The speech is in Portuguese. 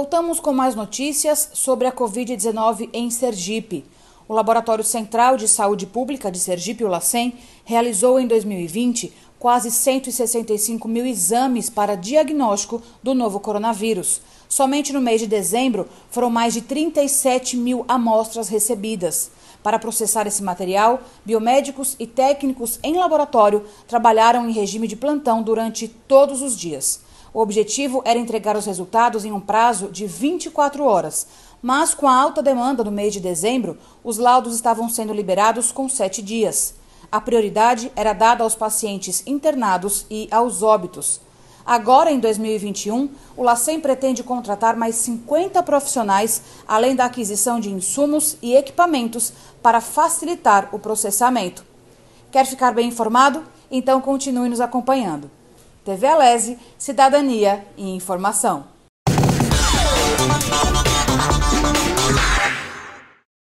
Voltamos com mais notícias sobre a Covid-19 em Sergipe. O Laboratório Central de Saúde Pública de Sergipe, o LACEN, realizou em 2020 quase 165 mil exames para diagnóstico do novo coronavírus. Somente no mês de dezembro foram mais de 37 mil amostras recebidas. Para processar esse material, biomédicos e técnicos em laboratório trabalharam em regime de plantão durante todos os dias. O objetivo era entregar os resultados em um prazo de 24 horas, mas com a alta demanda no mês de dezembro, os laudos estavam sendo liberados com sete dias. A prioridade era dada aos pacientes internados e aos óbitos. Agora, em 2021, o LACEM pretende contratar mais 50 profissionais, além da aquisição de insumos e equipamentos para facilitar o processamento. Quer ficar bem informado? Então continue nos acompanhando. TV Alese, Cidadania e Informação.